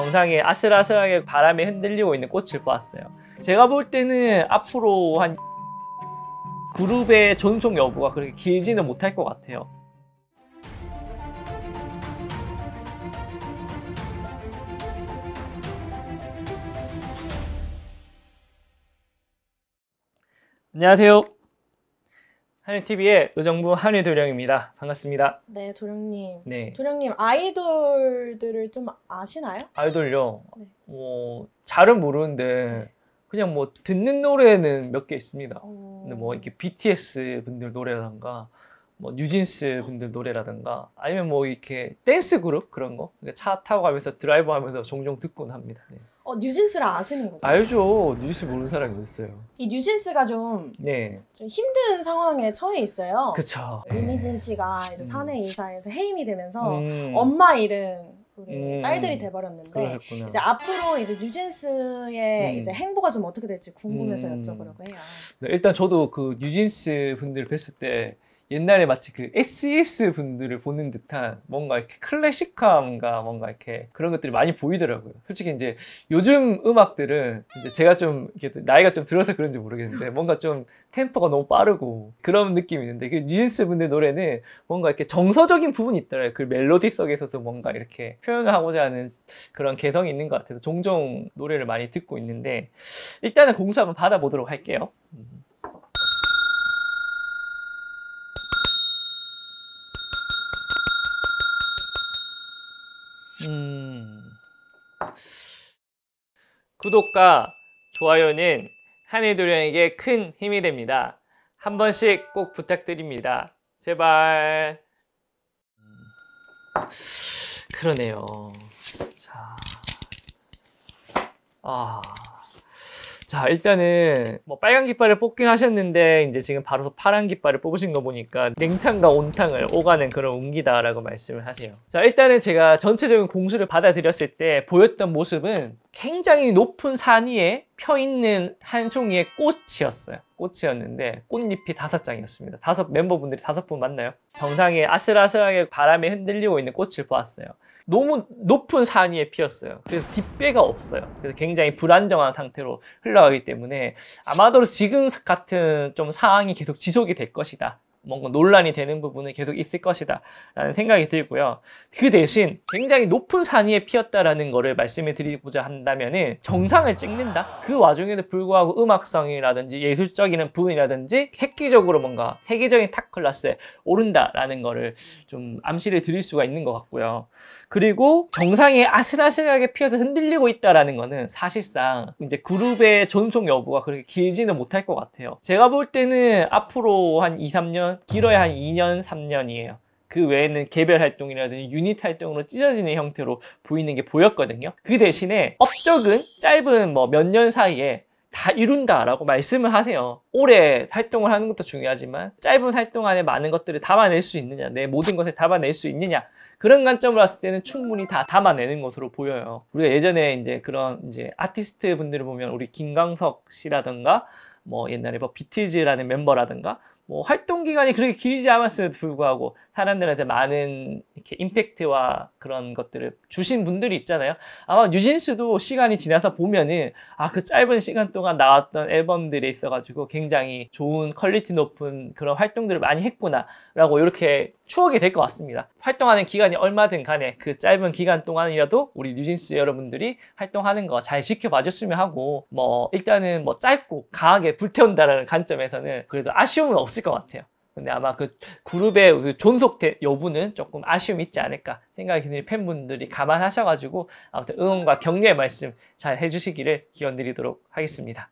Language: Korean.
정상에 아슬아슬하게 바람에 흔들리고 있는 꽃을 보았어요. 제가 볼 때는 앞으로 한 그룹의 존속 여부가 그렇게 길지는 못할 것 같아요. 안녕하세요. 한인TV의 의정부 한희 도령입니다. 반갑습니다. 네, 도령님. 네. 도령님 아이돌들을 좀 아시나요? 아이돌요? 네. 뭐 잘은 모르는데 네. 그냥 뭐 듣는 노래는 몇 개 있습니다. 오... 어. 근데 뭐 이렇게 BTS 분들 노래라던가 뭐 뉴진스 분들 노래라든가 아니면 뭐 이렇게 댄스 그룹 그런 거차 그러니까 타고 가면서 드라이브 하면서 종종 듣곤 합니다. 네. 어, 뉴진스를 아시는 거죠? 알죠. 뉴진스 모르는 사람이 있어요. 이 뉴진스가 좀, 네. 좀 힘든 상황에 처해 있어요. 그쵸. 이니진 네. 씨가 이제 음. 사내 이사에서 해임이 되면서 음. 엄마 일은 우리 음. 딸들이 돼버렸는데 그러셨구나. 이제 앞으로 이제 뉴진스의 음. 이제 행보가 좀 어떻게 될지 궁금해서 음. 여쭤보려고 해요. 네, 일단 저도 그 뉴진스 분들 뵀을 때 옛날에 마치 그 SES 분들을 보는 듯한 뭔가 이렇게 클래식함과 뭔가 이렇게 그런 것들이 많이 보이더라고요. 솔직히 이제 요즘 음악들은 이제 제가 좀 나이가 좀 들어서 그런지 모르겠는데 뭔가 좀 템포가 너무 빠르고 그런 느낌이 있는데 그 뉴진스 분들 노래는 뭔가 이렇게 정서적인 부분이 있더라고요. 그멜로디속에서도 뭔가 이렇게 표현을 하고자 하는 그런 개성이 있는 것 같아서 종종 노래를 많이 듣고 있는데 일단은 공수 한번 받아보도록 할게요. 음. 음. 구독과 좋아요는 한해도령에게큰 힘이 됩니다. 한 번씩 꼭 부탁드립니다. 제발. 그러네요. 자. 아. 자 일단은 뭐 빨간 깃발을 뽑긴 하셨는데 이제 지금 바로서 파란 깃발을 뽑으신 거 보니까 냉탕과 온탕을 오가는 그런 운기다라고 말씀을 하세요 자 일단은 제가 전체적인 공수를 받아들였을 때 보였던 모습은 굉장히 높은 산 위에 펴 있는 한 종이의 꽃이었어요 꽃이었는데 꽃잎이 다섯 장이었습니다 다섯 멤버분들이 다섯 분 맞나요? 정상에 아슬아슬하게 바람에 흔들리고 있는 꽃을 보았어요 너무 높은 산 위에 피었어요. 그래서 뒷배가 없어요. 그래서 굉장히 불안정한 상태로 흘러가기 때문에 아마도 지금 같은 좀 상황이 계속 지속이 될 것이다. 뭔가 논란이 되는 부분은 계속 있을 것이다 라는 생각이 들고요 그 대신 굉장히 높은 산위에 피었다라는 거를 말씀해 드리고자 한다면 은 정상을 찍는다 그 와중에도 불구하고 음악성이라든지 예술적인 부분이라든지 획기적으로 뭔가 세계적인 탑클라스에 오른다라는 거를 좀 암시를 드릴 수가 있는 것 같고요 그리고 정상이 아슬아슬하게 피어서 흔들리고 있다라는 거는 사실상 이제 그룹의 존속 여부가 그렇게 길지는 못할 것 같아요 제가 볼 때는 앞으로 한 2, 3년 어, 길어야 한 2년, 3년이에요. 그 외에는 개별 활동이라든지 유닛 활동으로 찢어지는 형태로 보이는 게 보였거든요. 그 대신에 업적은 짧은 뭐 몇 년 사이에 다 이룬다라고 말씀을 하세요. 오래 활동을 하는 것도 중요하지만 짧은 활동 안에 많은 것들을 담아낼 수 있느냐, 내 모든 것을 담아낼 수 있느냐 그런 관점으로 봤을 때는 충분히 다 담아내는 것으로 보여요. 우리가 예전에 이제 그런 이제 아티스트 분들을 보면 우리 김광석 씨라든가 뭐 옛날에 뭐 비틀즈라는 멤버라든가 뭐 활동 기간이 그렇게 길지 않았음에도 불구하고 사람들한테 많은 이렇게 임팩트와 그런 것들을 주신 분들이 있잖아요. 아마 뉴진스도 시간이 지나서 보면은 아 그 짧은 시간 동안 나왔던 앨범들에 있어가지고 굉장히 좋은 퀄리티 높은 그런 활동들을 많이 했구나라고 이렇게 추억이 될 것 같습니다. 활동하는 기간이 얼마든 간에 그 짧은 기간 동안이라도 우리 뉴진스 여러분들이 활동하는 거 잘 지켜봐 줬으면 하고 뭐 일단은 뭐 짧고 강하게 불태운다라는 관점에서는 그래도 아쉬움은 없을 것 같아요. 근데 아마 그 그룹의 그 존속 여부는 조금 아쉬움이 있지 않을까 생각이 드는 팬분들이 감안하셔가지고 아무튼 응원과 격려의 말씀 잘 해주시기를 기원드리도록 하겠습니다.